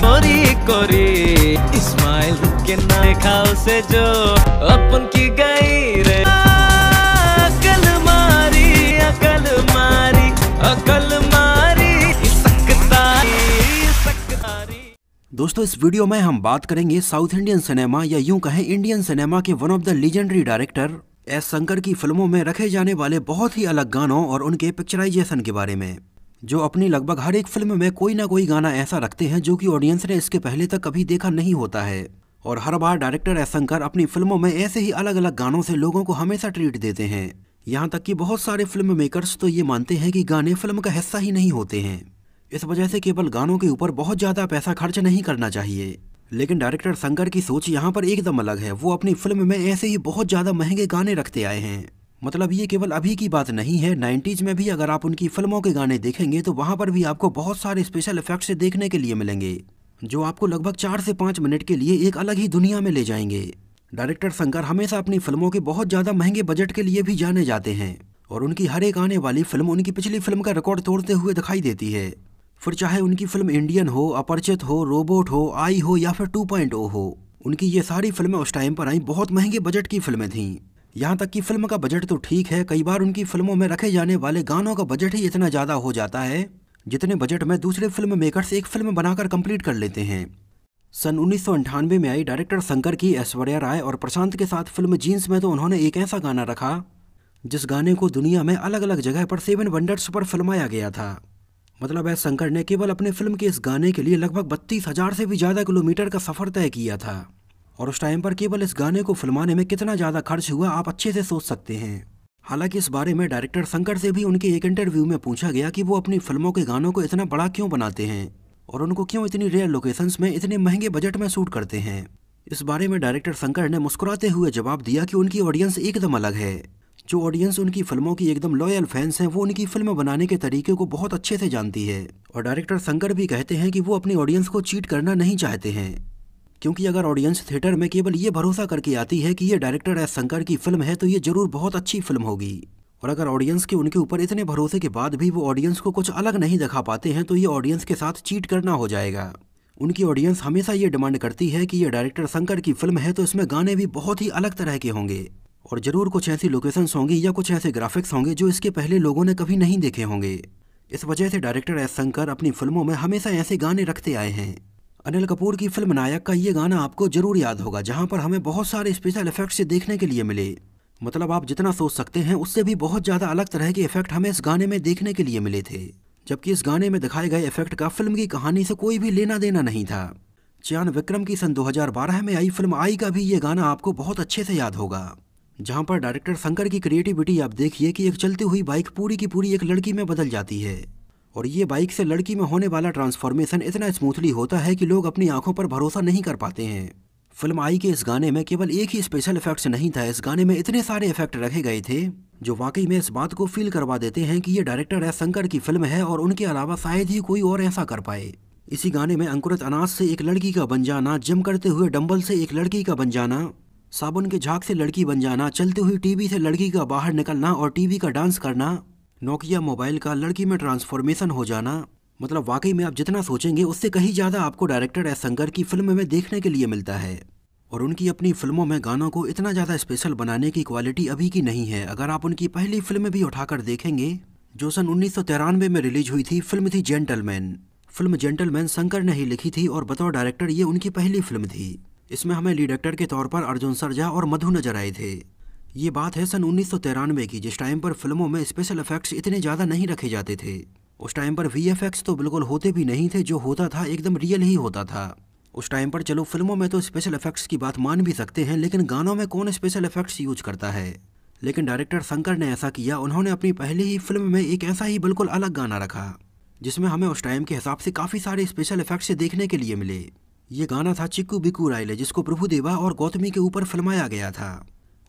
गोरी कोरी इस्माइल के नए खाओ से जो अपन की गई रे अकल मारी अकल मारी अकल मारी दोस्तों इस वीडियो में हम बात करेंगे साउथ इंडियन सिनेमा या यूं कहें इंडियन सिनेमा के one of the legendary director S Shankar की फिल्मों में रखे जाने वाले बहुत ही अलग गानों और उनके पिक्चराइजेशन के बारे में जो अपनी लगभग हर एक फिल्म में कोई ना कोई गाना ऐसा रखते हैं जो कि ऑडियंस ने इसके पहले तक कभी देखा नहीं होता है और हर बार डायरेक्टर एस शंकर अपनी फिल्मों में ऐसे ही अलग अलग गानों से लोगों को हमेशा ट्रीट देते हैं यहाँ तक कि बहुत सारे फिल्म मेकर्स तो ये मानते हैं कि गाने फिल्म का हिस्सा ही नहीं होते हैं इस वजह से केवल गानों के ऊपर बहुत ज़्यादा पैसा खर्च नहीं करना चाहिए लेकिन डायरेक्टर शंकर की सोच यहाँ पर एकदम अलग है वो अपनी फिल्म में ऐसे ही बहुत ज़्यादा महंगे गाने रखते आए हैं मतलब ये केवल अभी की बात नहीं है नाइन्टीज में भी अगर आप उनकी फिल्मों के गाने देखेंगे तो वहाँ पर भी आपको बहुत सारे स्पेशल इफेक्ट्स देखने के लिए मिलेंगे जो आपको लगभग चार से पाँच मिनट के लिए एक अलग ही दुनिया में ले जाएंगे डायरेक्टर शंकर हमेशा अपनी फिल्मों के बहुत ज़्यादा महंगे बजट के लिए भी जाने जाते हैं और उनकी हर एक आने वाली फिल्म उनकी पिछली फिल्म का रिकॉर्ड तोड़ते हुए दिखाई देती है फिर चाहे उनकी फिल्म इंडियन हो अपरिचित हो रोबोट हो आई हो या फिर 2.0 हो उनकी ये सारी फिल्में उस टाइम पर आई बहुत महंगे बजट की फिल्में थीं यहाँ तक कि फिल्म का बजट तो ठीक है कई बार उनकी फिल्मों में रखे जाने वाले गानों का बजट ही इतना ज़्यादा हो जाता है जितने बजट में दूसरे फिल्म मेकर्स एक फिल्म बनाकर कंप्लीट कर लेते हैं सन उन्नीस में आई डायरेक्टर शंकर की ऐश्वर्या राय और प्रशांत के साथ फिल्म जीन्स में तो उन्होंने एक ऐसा गाना रखा जिस गाने को दुनिया में अलग अलग जगह पर सेवन वंडर्स पर फिल्माया गया था मतलब है शंकर ने केवल अपने फिल्म के इस गाने के लिए लगभग बत्तीस हजार से भी ज़्यादा किलोमीटर का सफ़र तय किया था और उस टाइम पर केवल इस गाने को फिल्माने में कितना ज़्यादा खर्च हुआ आप अच्छे से सोच सकते हैं हालांकि इस बारे में डायरेक्टर शंकर से भी उनके एक इंटरव्यू में पूछा गया कि वो अपनी फिल्मों के गानों को इतना बड़ा क्यों बनाते हैं और उनको क्यों इतनी रेयर लोकेशंस में इतने महंगे बजट में शूट करते हैं इस बारे में डायरेक्टर शंकर ने मुस्कुराते हुए जवाब दिया कि उनकी ऑडियंस एकदम अलग है जो ऑडियंस उनकी फिल्मों की एकदम लॉयल फैंस हैं वो उनकी फिल्म बनाने के तरीके को बहुत अच्छे से जानती है और डायरेक्टर शंकर भी कहते हैं कि वो अपनी ऑडियंस को चीट करना नहीं चाहते हैं क्योंकि अगर ऑडियंस थिएटर में केवल ये भरोसा करके आती है कि ये डायरेक्टर एस शंकर की फिल्म है तो ये जरूर बहुत अच्छी फिल्म होगी और अगर ऑडियंस के उनके ऊपर इतने भरोसे के बाद भी वो ऑडियंस को कुछ अलग नहीं दिखा पाते हैं तो ये ऑडियंस के साथ चीट करना हो जाएगा उनकी ऑडियंस हमेशा ये डिमांड करती है कि ये डायरेक्टर शंकर की फिल्म है तो इसमें गाने भी बहुत ही अलग तरह के होंगे और ज़रूर कुछ ऐसी लोकेशंस होंगी या कुछ ऐसे ग्राफिक्स होंगे जो इसके पहले लोगों ने कभी नहीं देखे होंगे इस वजह से डायरेक्टर एस शंकर अपनी फिल्मों में हमेशा ऐसे गाने रखते आए हैं अनिल कपूर की फिल्म नायक का ये गाना आपको जरूर याद होगा जहाँ पर हमें बहुत सारे स्पेशल इफेक्ट्स देखने के लिए मिले मतलब आप जितना सोच सकते हैं उससे भी बहुत ज़्यादा अलग तरह के इफेक्ट हमें इस गाने में देखने के लिए मिले थे जबकि इस गाने में दिखाए गए इफेक्ट का फिल्म की कहानी से कोई भी लेना देना नहीं था चयन विक्रम की सन 2012 में आई फिल्म आई का भी ये गाना आपको बहुत अच्छे से याद होगा जहां पर डायरेक्टर शंकर की क्रिएटिविटी आप देखिए कि एक चलती हुई बाइक पूरी की पूरी एक लड़की में बदल जाती है और ये बाइक से लड़की में होने वाला ट्रांसफॉर्मेशन इतना स्मूथली होता है कि लोग अपनी आंखों पर भरोसा नहीं कर पाते हैं फिल्म आई के इस गाने में केवल एक ही स्पेशल इफेक्ट्स नहीं था इस गाने में इतने सारे इफेक्ट रखे गए थे जो वाकई में इस बात को फील करवा देते हैं कि ये डायरेक्टर एस शंकर की फिल्म है और उनके अलावा शायद ही कोई और ऐसा कर पाए इसी गाने में अंकुरित अनाज से एक लड़की का बन जाना जिम करते हुए डंबल से एक लड़की का बन जाना साबुन के झाक से लड़की बन जाना चलते हुए टीवी से लड़की का बाहर निकलना और टीवी का डांस करना नोकिया मोबाइल का लड़की में ट्रांसफॉर्मेशन हो जाना मतलब वाकई में आप जितना सोचेंगे उससे कहीं ज़्यादा आपको डायरेक्टर एस शंकर की फिल्म में देखने के लिए मिलता है और उनकी अपनी फिल्मों में गानों को इतना ज़्यादा स्पेशल बनाने की क्वालिटी अभी की नहीं है अगर आप उनकी पहली फिल्म भी उठाकर देखेंगे जो सन उन्नीस में रिलीज हुई थी फिल्म थी जेंटलमैन फिल्म जेंटलमैन शंकर ने ही लिखी थी और बतौर डायरेक्टर ये उनकी पहली फिल्म थी इसमें हमें लीड एक्टर के तौर पर अर्जुन सरजा और मधु नजर आए थे ये बात है सन उन्नीस की जिस टाइम पर फिल्मों में स्पेशल इफेक्ट्स इतने ज़्यादा नहीं रखे जाते थे उस टाइम पर वी तो बिल्कुल होते भी नहीं थे जो होता था एकदम रियल ही होता था उस टाइम पर चलो फिल्मों में तो स्पेशल इफेक्ट्स की बात मान भी सकते हैं लेकिन गानों में कौन स्पेशल इफेक्ट्स यूज करता है लेकिन डायरेक्टर शंकर ने ऐसा किया उन्होंने अपनी पहली ही फिल्म में एक ऐसा ही बिल्कुल अलग गाना रखा जिसमें हमें उस टाइम के हिसाब से काफ़ी सारे स्पेशल इफेक्ट्स देखने के लिए मिले ये गाना था चिक्कू बिकू रायले जिसको प्रभु देवा और गौतमी के ऊपर फिल्माया गया था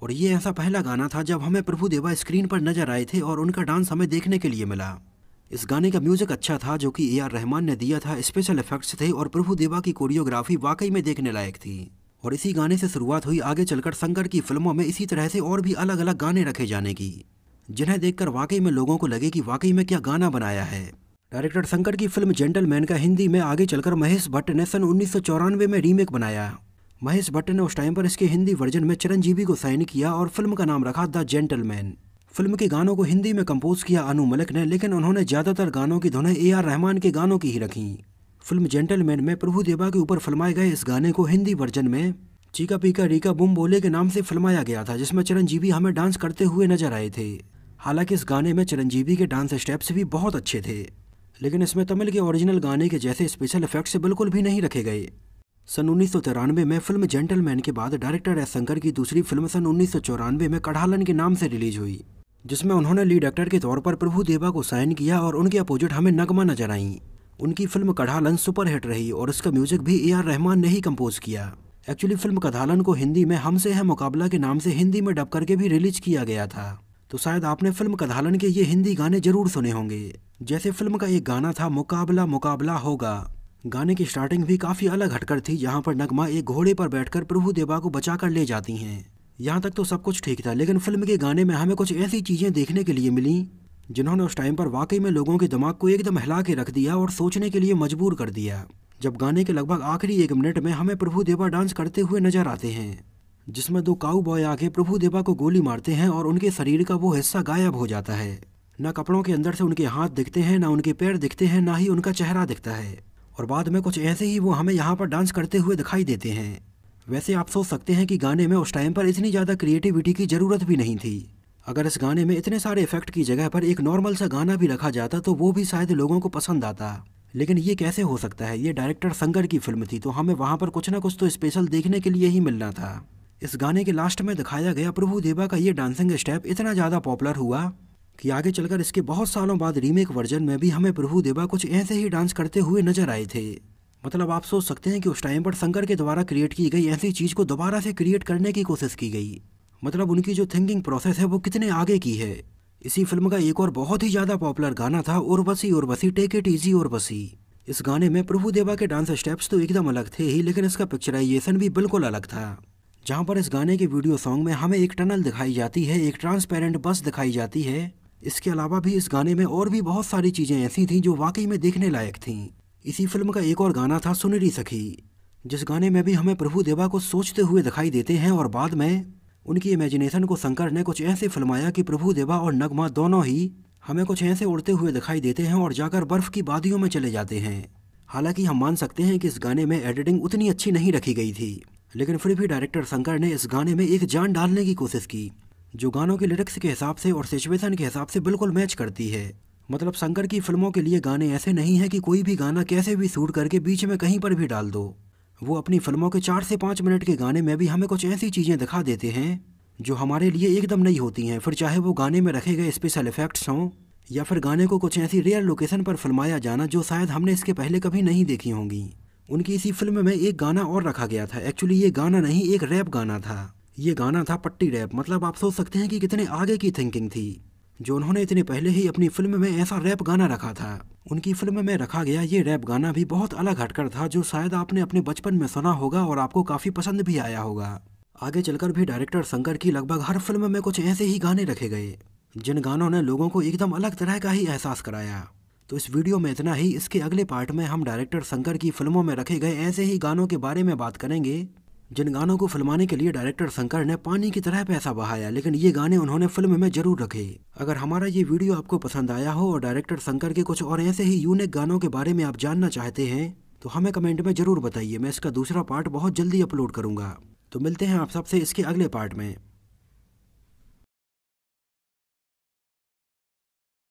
और ये ऐसा पहला गाना था जब हमें प्रभु देवा स्क्रीन पर नजर आए थे और उनका डांस हमें देखने के लिए मिला इस गाने का म्यूजिक अच्छा था जो कि ए आर रहमान ने दिया था स्पेशल इफेक्ट्स थे और प्रभु देवा की कोरियोग्राफी वाकई में देखने लायक थी और इसी गाने से शुरुआत हुई आगे चलकर शंकर की फिल्मों में इसी तरह से और भी अलग अलग गाने रखे जाने की जिन्हें देखकर वाकई में लोगों को लगे कि वाकई में क्या गाना बनाया है डायरेक्टर शंकर की फिल्म जेंटलमैन का हिंदी में आगे चलकर महेश भट्ट ने सन उन्नीस में रीमेक बनाया महेश भट्ट ने उस टाइम पर इसके हिंदी वर्जन में चिरंजीवी को साइन किया और फिल्म का नाम रखा द जेंटलमैन फिल्म के गानों को हिंदी में कंपोज किया अनु मलिक ने लेकिन उन्होंने ज़्यादातर गानों की धुनें ए आर रहमान के गानों की ही रखी फिल्म जेंटलमैन में प्रभु देवा के ऊपर फिल्माए गए इस गाने को हिंदी वर्जन में चीका पीका रीका बुम बोले के नाम से फिल्माया गया था जिसमें चिरंजीवी हमें डांस करते हुए नजर आए थे हालांकि इस गाने में चिरंजीवी के डांस स्टेप्स भी बहुत अच्छे थे लेकिन इसमें तमिल के ओरिजिनल गाने के जैसे स्पेशल इफेक्ट्स बिल्कुल भी नहीं रखे गए सन उन्नीस में फिल्म जेंटलमैन के बाद डायरेक्टर एस शंकर की दूसरी फिल्म सन उन्नीस में कढ़ालन के नाम से रिलीज हुई जिसमें उन्होंने लीड एक्टर के तौर पर प्रभु देवा को साइन किया और उनके अपोजिट हमें नगमा नजर आई उनकी फिल्म कढ़ालन सुपरहिट रही और उसका म्यूजिक भी ए आर रहमान ने ही कंपोज किया एक्चुअली फिल्म कधालन को हिंदी में हमसे है मुकाबला के नाम से हिंदी में डब करके भी रिलीज किया गया था तो शायद आपने फिल्म कधालन के ये हिंदी गाने जरूर सुने होंगे जैसे फिल्म का एक गाना था मुकाबला मुकाबला होगा गाने की स्टार्टिंग भी काफ़ी अलग हटकर थी यहाँ पर नगमा एक घोड़े पर बैठकर प्रभु देवा को बचा कर ले जाती हैं यहाँ तक तो सब कुछ ठीक था लेकिन फिल्म के गाने में हमें कुछ ऐसी चीज़ें देखने के लिए मिली जिन्होंने उस टाइम पर वाकई में लोगों के दिमाग को एकदम हिला के रख दिया और सोचने के लिए मजबूर कर दिया जब गाने के लगभग आखिरी एक मिनट में हमें प्रभु देवा डांस करते हुए नजर आते हैं जिसमें दो काऊ बॉय आके प्रभु देवा को गोली मारते हैं और उनके शरीर का वो हिस्सा गायब हो जाता है न कपड़ों के अंदर से उनके हाथ दिखते हैं न उनके पैर दिखते हैं ना ही उनका चेहरा दिखता है और बाद में कुछ ऐसे ही वो हमें यहाँ पर डांस करते हुए दिखाई देते हैं वैसे आप सोच सकते हैं कि गाने में उस टाइम पर इतनी ज़्यादा क्रिएटिविटी की ज़रूरत भी नहीं थी अगर इस गाने में इतने सारे इफेक्ट की जगह पर एक नॉर्मल सा गाना भी रखा जाता तो वो भी शायद लोगों को पसंद आता लेकिन ये कैसे हो सकता है ये डायरेक्टर संगर की फिल्म थी तो हमें वहाँ पर कुछ ना कुछ तो स्पेशल देखने के लिए ही मिलना था इस गाने के लास्ट में दिखाया गया प्रभु देवा का ये डांसिंग स्टेप इतना ज़्यादा पॉपुलर हुआ कि आगे चलकर इसके बहुत सालों बाद रीमेक वर्जन में भी हमें प्रभु देवा कुछ ऐसे ही डांस करते हुए नजर आए थे मतलब आप सोच सकते हैं कि उस टाइम पर शंकर के द्वारा क्रिएट की गई ऐसी चीज़ को दोबारा से क्रिएट करने की कोशिश की गई मतलब उनकी जो थिंकिंग प्रोसेस है वो कितने आगे की है इसी फिल्म का एक और बहुत ही ज़्यादा पॉपुलर गाना था और बसी और बसी टेक इट ईजी बसी इस गाने में प्रभु देवा के डांस स्टेप्स तो एकदम अलग थे ही लेकिन इसका पिक्चराइजेशन भी बिल्कुल अलग था जहाँ पर इस गाने के वीडियो सॉन्ग में हमें एक टनल दिखाई जाती है एक ट्रांसपेरेंट बस दिखाई जाती है इसके अलावा भी इस गाने में और भी बहुत सारी चीज़ें ऐसी थीं जो वाकई में देखने लायक थीं इसी फिल्म का एक और गाना था सुनरी सखी जिस गाने में भी हमें प्रभु देवा को सोचते हुए दिखाई देते हैं और बाद में उनकी इमेजिनेशन को शंकर ने कुछ ऐसे फिल्माया कि प्रभु देवा और नगमा दोनों ही हमें कुछ ऐसे उड़ते हुए दिखाई देते हैं और जाकर बर्फ़ की वादियों में चले जाते हैं हालांकि हम मान सकते हैं कि इस गाने में एडिटिंग उतनी अच्छी नहीं रखी गई थी लेकिन फिर भी डायरेक्टर शंकर ने इस गाने में एक जान डालने की कोशिश की जो गानों के लिरिक्स के हिसाब से और सिचुएशन के हिसाब से बिल्कुल मैच करती है मतलब शंकर की फिल्मों के लिए गाने ऐसे नहीं हैं कि कोई भी गाना कैसे भी सूट करके बीच में कहीं पर भी डाल दो वो अपनी फिल्मों के चार से पाँच मिनट के गाने में भी हमें कुछ ऐसी चीज़ें दिखा देते हैं जो हमारे लिए एकदम नई होती हैं फिर चाहे वो गाने में रखे गए स्पेशल इफेक्ट्स हों या फिर गाने को कुछ ऐसी रियल लोकेशन पर फिल्माया जाना जो शायद हमने इसके पहले कभी नहीं देखी होंगी उनकी इसी फिल्म में एक गाना और रखा गया था एक्चुअली ये गाना नहीं एक रैप गाना था ये गाना था पट्टी रैप मतलब आप सोच सकते हैं कि कितने आगे की थिंकिंग थी जो उन्होंने इतने पहले ही अपनी फिल्म में ऐसा रैप गाना रखा था उनकी फिल्म में रखा गया ये रैप गाना भी बहुत अलग हटकर था जो शायद आपने अपने बचपन में सुना होगा और आपको काफ़ी पसंद भी आया होगा आगे चलकर भी डायरेक्टर शंकर की लगभग हर फिल्म में कुछ ऐसे ही गाने रखे गए जिन गानों ने लोगों को एकदम अलग तरह का ही एहसास कराया तो इस वीडियो में इतना ही इसके अगले पार्ट में हम डायरेक्टर शंकर की फिल्मों में रखे गए ऐसे ही गानों के बारे में बात करेंगे जिन गानों को फिल्माने के लिए डायरेक्टर शंकर ने पानी की तरह पैसा बहाया लेकिन ये गाने उन्होंने फिल्म में जरूर रखे अगर हमारा ये वीडियो आपको पसंद आया हो और डायरेक्टर शंकर के कुछ और ऐसे ही यूनिक गानों के बारे में आप जानना चाहते हैं तो हमें कमेंट में ज़रूर बताइए मैं इसका दूसरा पार्ट बहुत जल्दी अपलोड करूंगा तो मिलते हैं आप सबसे इसके अगले पार्ट में